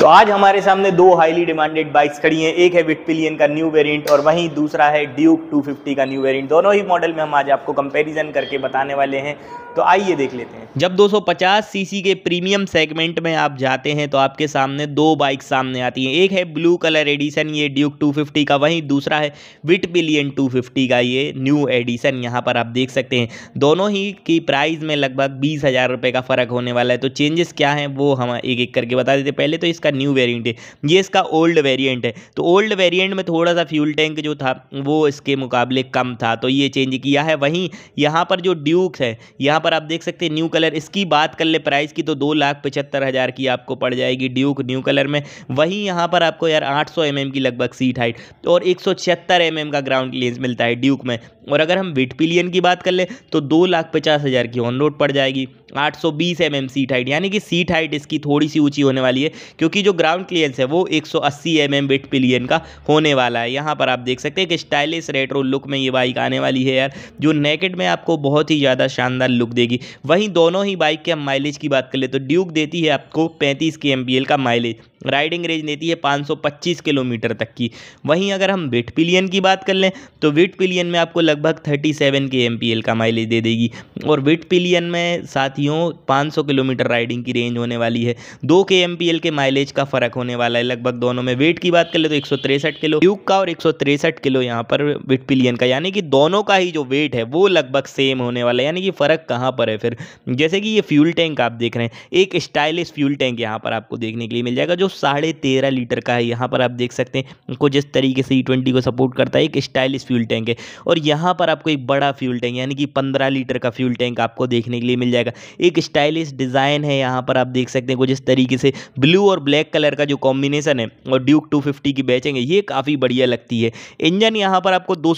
तो आज हमारे सामने दो हाईली डिमांडेड बाइक्स खड़ी हैं एक है विटपिलियन का न्यू वेरिएंट और वहीं दूसरा है ड्यूक 250 का न्यू वेरिएंट दोनों ही मॉडल में हम आज आपको कंपैरिजन करके बताने वाले हैं तो आइए देख लेते हैं जब 250 सीसी के प्रीमियम सेगमेंट में आप जाते हैं तो आपके सामने दो बाइक सामने आती हैं एक है ब्लू कलर एडिशन ये ड्यूक 250 का वहीं दूसरा है विट बिलियन टू का ये न्यू एडिशन यहाँ पर आप देख सकते हैं दोनों ही की प्राइस में लगभग बीस हज़ार का फ़र्क होने वाला है तो चेंजेस क्या है वो हम एक एक करके बता देते पहले तो इसका न्यू वेरियंट है ये इसका ओल्ड वेरियंट है तो ओल्ड वेरियंट में थोड़ा सा फ्यूल टैंक जो था वो इसके मुकाबले कम था तो ये चेंज किया है वहीं यहाँ पर जो ड्यूक है यहाँ यहाँ पर आप देख सकते हैं न्यू कलर इसकी बात कर ले प्राइस की तो दो लाख पचहत्तर हज़ार की आपको पड़ जाएगी ड्यूक न्यू कलर में वहीं यहाँ पर आपको यार आठ सौ mm की लगभग सीट हाइट और एक सौ छिहत्तर mm का ग्राउंड क्लियरेंस मिलता है ड्यूक में और अगर हम विट पिलियन की बात कर ले तो दो लाख पचास हज़ार की ऑन रोड पड़ जाएगी 820 एम mm सीट हाइट यानी कि सीट हाइट इसकी थोड़ी सी ऊंची होने वाली है क्योंकि जो ग्राउंड क्लियरेंस है वो 180 एम mm विट पिलियन का होने वाला है यहाँ पर आप देख सकते हैं कि स्टाइलिश रेट्रो लुक में ये बाइक आने वाली है यार जो नेकेट में आपको बहुत ही ज़्यादा शानदार लुक ड्यूक देगी वहीं दोनों ही बाइक के हम माइलेज की बात कर ले तो ड्यूक देती है आपको पैंतीस के एम का माइलेज राइडिंग रेंज देती है 525 किलोमीटर तक की वहीं अगर हम विट पिलियन की बात कर लें तो विट पिलियन में आपको लगभग 37 के एम का माइलेज दे देगी और विट पिलियन में साथियों 500 किलोमीटर राइडिंग की रेंज होने वाली है दो के एम के माइलेज का फ़र्क होने वाला है लगभग दोनों में वेट की बात कर ले तो एक किलो ड्यूक का और एक किलो यहाँ पर विट पिलियन का यानी कि दोनों का ही जो वेट है वो लगभग सेम होने वाला है यानी कि फ़र्क कहाँ कहाँ पर है फिर जैसे कि ये फ्यूल टैंक आप देख रहे हैं एक स्टाइलिश फ्यूल टैंक यहाँ पर आपको देखने के लिए मिल जाएगा जो साढ़े तेरह लीटर का है यहाँ पर आप देख सकते हैं कुछ जिस तरीके से ई e ट्वेंटी को सपोर्ट करता है एक स्टाइलिश फ्यूल टैंक है और यहाँ पर आपको एक बड़ा फ्यूल टैंक यानी कि पंद्रह लीटर का फ्यूल टैंक आपको देखने के लिए मिल जाएगा एक स्टाइलिश डिज़ाइन है यहाँ पर आप देख सकते हैं कुछ इस तरीके से ब्लू और ब्लैक कलर का जो कॉम्बिनेशन है और ड्यूक टू की बेचेंगे ये काफ़ी बढ़िया लगती है इंजन यहाँ पर आपको दो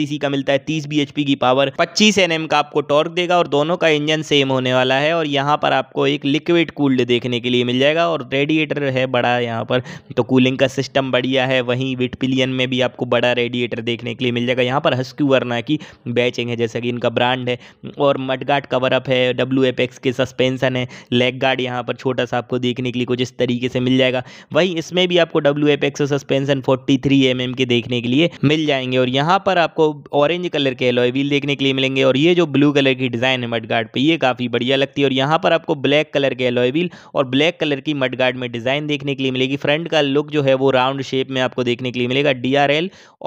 सीसी का मिलता है तीस बी की पावर पच्चीस एन का आपको टॉर्क देगा और दोनों का इंजन सेम होने वाला है और यहाँ पर आपको एक लिक्विड कूल्ड देखने के लिए मिल जाएगा और रेडिएटर है बड़ा यहाँ पर तो कूलिंग का सिस्टम बढ़िया है वहीं विटपिलियन में भी आपको बड़ा रेडिएटर देखने के लिए मिल जाएगा यहाँ पर हस्क्यू वर्ना की बैचिंग है जैसा कि इनका ब्रांड है और मडगाट कवरअप है डब्ल्यू एक्स के सस्पेंसन है लेग गार्ड यहाँ पर छोटा सा आपको देखने के लिए कुछ इस तरीके से मिल जाएगा वहीं इसमें भी आपको W apex suspension forty three M के देखने के लिए मिल जाएंगे और यहाँ पर आपको ऑरेंज कलर के एलॉय व्हील देखने के लिए मिलेंगे और ये जो ब्लू कलर की डिज़ाइन है मडगार्ड पे ये काफ़ी बढ़िया लगती है और यहाँ पर आपको ब्लैक कलर के एलॉय और ब्लैक कलर की मडगार्ड में डिज़ाइन देखने के लिए मिलेगी फ्रंट का लुक जो है वो राउंड शेप में आपको देखने के लिए मिलेगा डी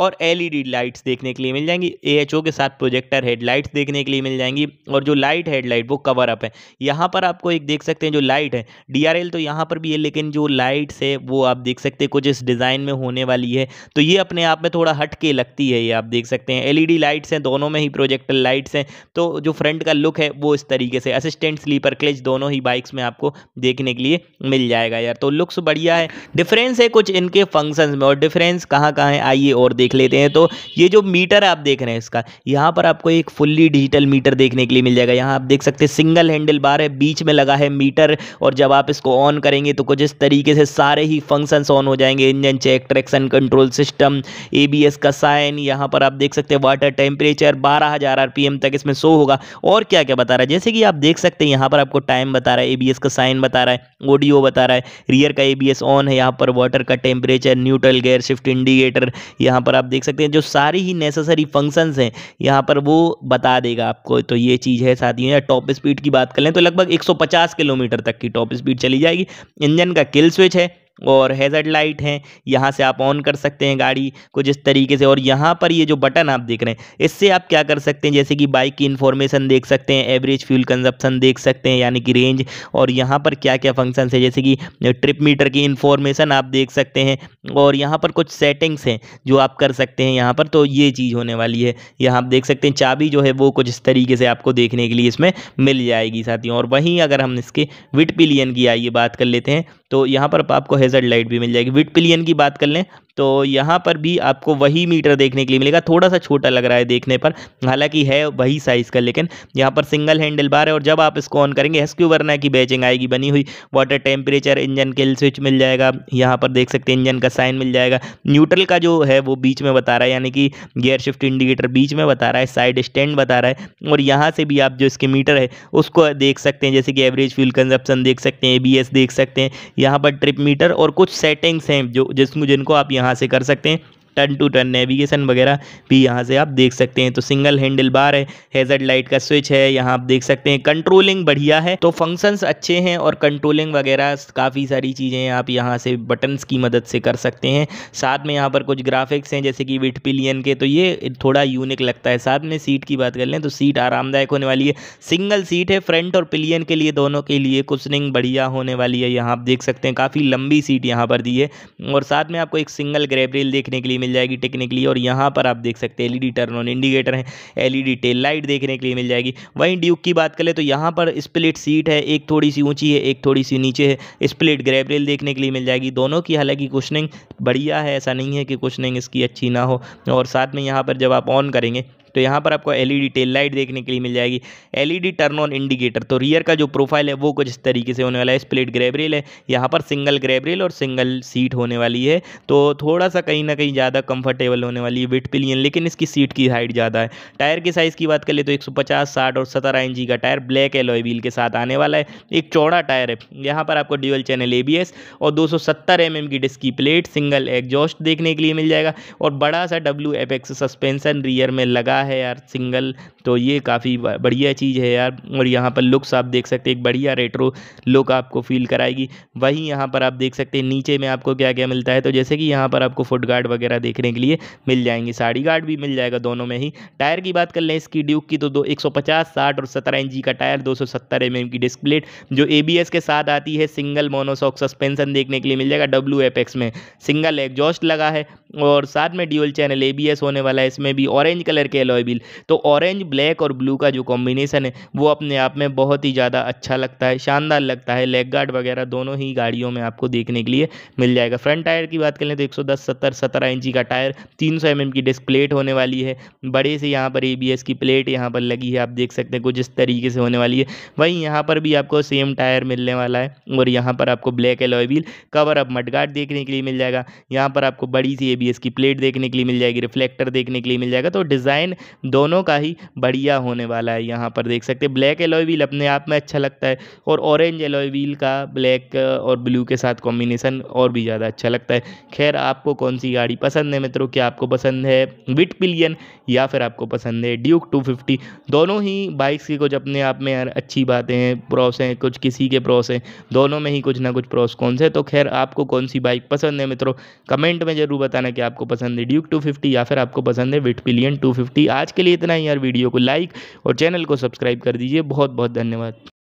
और एल लाइट्स e देखने के लिए मिल जाएंगी ए के साथ प्रोजेक्टर हेडलाइट्स देखने के लिए मिल जाएंगी और जो लाइट हेडलाइट वो कवर अप है यहाँ पर आपको एक देख सकते हैं जो लाइट है डी तो यहाँ पर भी है लेकिन जो लाइट्स है वो आप देख सकते हैं कुछ इस डिज़ाइन में होने वाली है तो ये अपने आप में थोड़ा हटके लगती है ये आप देख सकते हैं एलईडी लाइट्स e हैं दोनों में ही प्रोजेक्टर लाइट्स हैं तो जो फ्रंट का लुक लुक है वो इस तरीके से असिस्टेंट स्लीपर क्लिच दोनों ही बाइक्स में आपको देखने के लिए मिल जाएगा यार तो लुक्स बढ़िया है डिफरेंस है कुछ इनके फंक्शन में और डिफरेंस कहाँ कहाँ है आइए और देख लेते हैं तो ये जो मीटर आप देख रहे हैं इसका यहाँ पर आपको एक फुल्ली डिजिटल मीटर देखने के लिए मिल जाएगा यहाँ आप देख सकते हैं सिंगल हैंडल बार है बीच में लगा है मीटर और जब आप इसको ऑन करेंगे तो कुछ इस तरीके से सारे ही फंक्शंस ऑन हो जाएंगे engine check traction control system ABS का साइन यहाँ पर आप देख सकते हैं वाटर टेम्परेचर बारह हज़ार आरपीएम तक इसमें शो होगा और क्या क्या क्या बता रहा है जैसे कि आप देख सकते हैं यहाँ पर आपको टाइम बता रहा है एबीएस का साइन बता रहा है ओडीओ बता रहा है रियर का एबीएस ऑन है यहाँ पर वाटर का temperature neutral gear shift indicator यहाँ पर आप देख सकते हैं जो सारी ही नेसेसरी फंक्शंस हैं यहाँ पर वो बता देगा आपको तो ये चीज़ है साथ ही टॉप स्पीड की बात कर लें तो लगभग एक किलोमीटर तक की टॉप स्पीड चली जाएगी इंजन का किल स्विच है और हैज़र्ड लाइट हैं यहाँ से आप ऑन कर सकते हैं गाड़ी कुछ इस तरीके से और यहाँ पर ये जो बटन आप देख रहे हैं इससे आप क्या कर सकते हैं जैसे कि बाइक की इन्फॉर्मेशन देख सकते हैं एवरेज फ्यूल कंजप्शन देख सकते हैं यानी कि रेंज और यहाँ पर क्या क्या फंक्शन है जैसे कि ट्रिप मीटर की इन्फॉर्मेशन आप देख सकते हैं और यहाँ पर कुछ सेटिंग्स हैं जो आप कर सकते हैं यहाँ पर तो ये चीज़ होने वाली है यहाँ आप देख सकते हैं चाबी जो है वो कुछ इस तरीके से आपको देखने के लिए इसमें मिल जाएगी साथियों और वहीं अगर हम इसके विट पिलियन की आइए बात कर लेते हैं तो यहाँ पर आपको लेजर लाइट भी मिल जाएगी विट पिलियन की बात कर लें तो यहाँ पर भी आपको वही मीटर देखने के लिए मिलेगा थोड़ा सा छोटा लग रहा है देखने पर हालांकि है वही साइज़ का लेकिन यहाँ पर सिंगल हैंडल बार है और जब आप इसको ऑन करेंगे एसक्यू वरना की बैचिंग आएगी बनी हुई वाटर टेम्परेचर इंजन के स्विच मिल जाएगा यहाँ पर देख सकते हैं इंजन का साइन मिल जाएगा न्यूट्रल का जो है वो बीच में बता रहा है यानी कि गियर शिफ्ट इंडिकेटर बीच में बता रहा है साइड स्टैंड बता रहा है और यहाँ से भी आप जो इसके मीटर है उसको देख सकते हैं जैसे कि एवरेज फ्यूल कंजप्शन देख सकते हैं ए देख सकते हैं यहाँ पर ट्रिप मीटर और कुछ सेटिंग्स हैं जो जिसमें जिनको आप यहाँ यहाँ से कर सकते हैं टर्न टू टर्न नेविगेशन वगैरह भी यहाँ से आप देख सकते हैं तो सिंगल हैंडल बार है हेजर्ड लाइट का स्विच है यहाँ आप देख सकते हैं कंट्रोलिंग बढ़िया है तो फंक्शंस अच्छे हैं और कंट्रोलिंग वगैरह काफ़ी सारी चीज़ें आप यहाँ से बटन्स की मदद से कर सकते हैं साथ में यहाँ पर कुछ ग्राफिक्स हैं जैसे कि विट पिलियन के तो ये थोड़ा यूनिक लगता है साथ में सीट की बात कर लें तो सीट आरामदायक होने वाली है सिंगल सीट है फ्रंट और पिलियन के लिए दोनों के लिए कुशनिंग बढ़िया होने वाली है यहाँ आप देख सकते हैं काफ़ी लंबी सीट यहाँ पर दी है और साथ में आपको एक सिंगल ग्रेबरेल देखने के लिए मिल जाएगी टेक्निकली और यहाँ पर आप देख सकते हैं एलईडी टर्न ऑन इंडिकेटर है एलईडी टेल लाइट देखने के लिए मिल जाएगी वहीं ड्यूक की बात करें तो यहाँ पर स्प्लिट सीट है एक थोड़ी सी ऊंची है एक थोड़ी सी नीचे है स्प्लिट ग्रैब रेल देखने के लिए मिल जाएगी दोनों की हालांकि क्वेश्चनिंग बढ़िया है ऐसा नहीं है कि क्वेश्चनिंग इसकी अच्छी ना हो और साथ में यहाँ पर जब आप ऑन करेंगे तो यहाँ पर आपको एलईडी टेल लाइट देखने के लिए मिल जाएगी एलईडी टर्न ऑन इंडिकेटर तो रियर का जो प्रोफाइल है वो कुछ इस तरीके से होने वाला है स्प्लिट ग्रेबरेल है यहाँ पर सिंगल ग्रेबरेल और सिंगल सीट होने वाली है तो थोड़ा सा कहीं ना कहीं ज़्यादा कंफर्टेबल होने वाली है विट पिलियन लेकिन इसकी सीट की हाइट ज़्यादा है टायर की साइज़ की बात कर ले तो एक सौ और सत्रह इंची का टायर ब्लैक एलोय व्हील के साथ आने वाला है एक चौड़ा टायर है यहाँ पर आपको ड्यूअल चैनल एस और एम एम की डिस्क की प्लेट सिंगल एग्जॉस्ट देखने के लिए मिल जाएगा और बड़ा सा डब्ल्यू एक्स सस्पेंसन रियर में लगा है यार सिंगल तो ये काफ़ी बढ़िया चीज़ है यार और यहाँ पर लुक्स आप देख सकते हैं एक बढ़िया रेट्रो लुक आपको फील कराएगी वहीं यहाँ पर आप देख सकते हैं नीचे में आपको क्या क्या मिलता है तो जैसे कि यहाँ पर आपको फुट गार्ड वगैरह देखने के लिए मिल जाएंगे साड़ी गार्ड भी मिल जाएगा दोनों में ही टायर की बात कर लें इसकी ड्यूक की तो दो एक सौ और सत्रह इंच का टायर दो सौ एम की डिस्प्लेट जो ए के साथ आती है सिंगल मोनोसॉक सस्पेंसन देखने के लिए मिल जाएगा डब्ल्यू में सिंगल एग्जॉस्ट लगा है और साथ में ड्यूल चैनल ए होने वाला है इसमें भी ऑरेंज कलर के एलो एलॉय व्हील तो ऑरेंज ब्लैक और ब्लू का जो कॉम्बिनेशन है वो अपने आप में बहुत ही ज़्यादा अच्छा लगता है शानदार लगता है लेग गार्ड वगैरह दोनों ही गाड़ियों में आपको देखने के लिए मिल जाएगा फ्रंट टायर की बात करें तो एक सौ दस सत्तर सत्रह इंची का टायर तीन सौ एम की डिस्क प्लेट होने वाली है बड़े से यहाँ पर ए की प्लेट यहाँ पर लगी है आप देख सकते हैं कुछ इस तरीके से होने वाली है वहीं यहाँ पर भी आपको सेम टायर मिलने वाला है और यहाँ पर आपको black alloy wheel cover up mudguard देखने के लिए मिल जाएगा यहाँ पर आपको बड़ी सी ए की प्लेट देखने के लिए मिल जाएगी रिफ्लेक्टर देखने के लिए मिल जाएगा तो डिज़ाइन दोनों का ही बढ़िया होने वाला है यहाँ पर देख सकते हैं ब्लैक एलोई व्हील अपने आप में अच्छा लगता है और ऑरेंज एलोई व्हील का ब्लैक और ब्लू के साथ कॉम्बिनेसन और भी ज़्यादा अच्छा लगता है खैर आपको कौन सी गाड़ी पसंद है मित्रों क्या आपको पसंद है विट पिलियन या फिर आपको पसंद है ड्यूक टू फिफ्टी दोनों ही बाइक्स की कुछ अपने आप में अच्छी बातें हैं प्रॉस हैं कुछ किसी के प्रॉस हैं दोनों में ही कुछ ना कुछ प्रॉस कौन से तो खैर आपको कौन सी बाइक पसंद है मित्रों कमेंट में ज़रूर बताना कि आपको पसंद है ड्यूक टू फिफ्टी या फिर आपको पसंद है विट पिलियन टू फिफ्टी आज के लिए इतना ही यार वीडियो को लाइक और चैनल को सब्सक्राइब कर दीजिए बहुत बहुत धन्यवाद